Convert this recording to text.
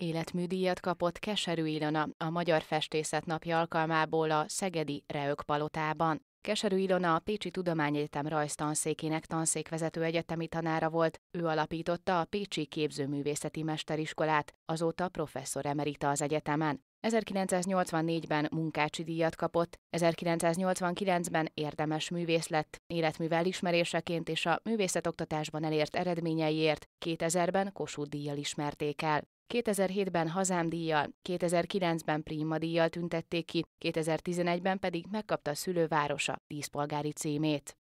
Életműdíjat kapott Keserű Ilona a Magyar Festészet Napja alkalmából a Szegedi Reök Palotában. Keserű Ilona a Pécsi Tudományegyetem rajztanszékének tanszékvezető egyetemi tanára volt, ő alapította a Pécsi Képzőművészeti Mesteriskolát, azóta professzor emerita az egyetemen. 1984-ben munkácsi díjat kapott, 1989-ben érdemes művész lett, életművel ismeréseként és a művészetoktatásban elért eredményeiért 2000-ben Kossuth díjjal ismerték el. 2007-ben hazámdíjjal, 2009-ben Prima díjjal tüntették ki, 2011-ben pedig megkapta a szülővárosa díszpolgári címét.